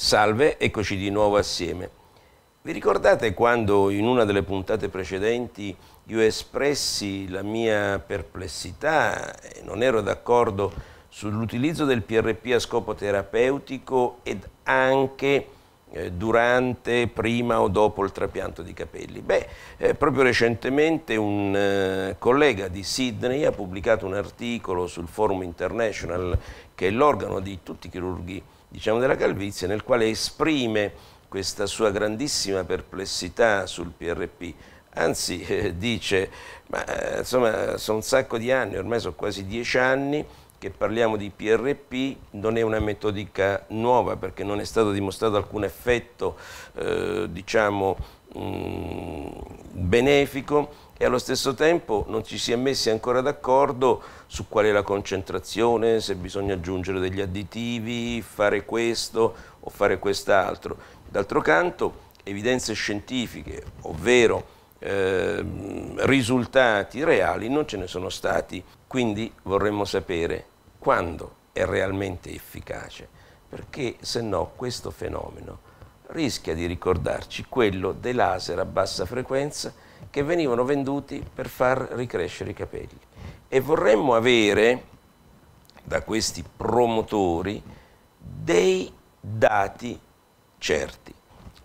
Salve, eccoci di nuovo assieme. Vi ricordate quando in una delle puntate precedenti io espressi la mia perplessità e non ero d'accordo sull'utilizzo del PRP a scopo terapeutico ed anche eh, durante, prima o dopo il trapianto di capelli? Beh, eh, proprio recentemente un eh, collega di Sydney ha pubblicato un articolo sul Forum International, che è l'organo di tutti i chirurghi diciamo, della calvizie nel quale esprime questa sua grandissima perplessità sul PRP. Anzi, eh, dice, ma eh, insomma, sono un sacco di anni, ormai sono quasi dieci anni che parliamo di PRP, non è una metodica nuova perché non è stato dimostrato alcun effetto, eh, diciamo, Mm, benefico e allo stesso tempo non ci si è messi ancora d'accordo su qual è la concentrazione, se bisogna aggiungere degli additivi, fare questo o fare quest'altro. D'altro canto, evidenze scientifiche, ovvero eh, risultati reali, non ce ne sono stati. Quindi vorremmo sapere quando è realmente efficace, perché se no questo fenomeno rischia di ricordarci quello dei laser a bassa frequenza che venivano venduti per far ricrescere i capelli. E vorremmo avere da questi promotori dei dati certi,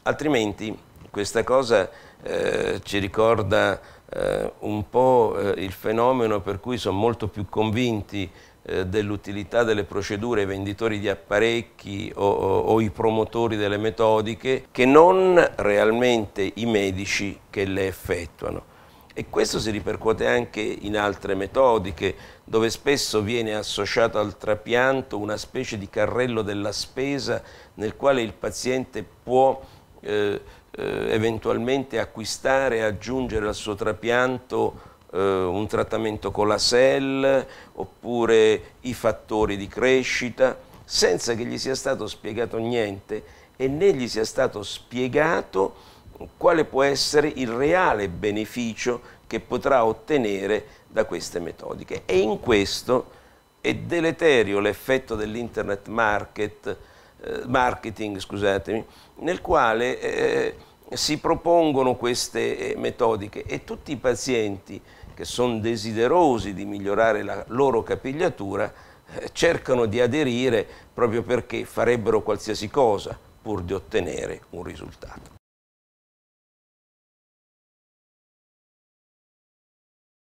altrimenti questa cosa eh, ci ricorda eh, un po' eh, il fenomeno per cui sono molto più convinti eh, dell'utilità delle procedure i venditori di apparecchi o, o, o, i promotori delle metodiche che non realmente i medici che le effettuano. E questo si ripercuote anche in altre metodiche, dove spesso viene associato al trapianto una specie di carrello della spesa nel quale il paziente può eh, eh, eventualmente acquistare e aggiungere al suo trapianto eh, un trattamento con la SEL oppure i fattori di crescita senza che gli sia stato spiegato niente e né gli sia stato spiegato quale può essere il reale beneficio che potrà ottenere da queste metodiche. E in questo è deleterio l'effetto dell'internet market eh, marketing, scusatemi, nel quale eh, si propongono queste eh, metodiche e tutti i pazienti che sono desiderosi di migliorare la loro capigliatura eh, cercano di aderire proprio perché farebbero qualsiasi cosa pur di ottenere un risultato.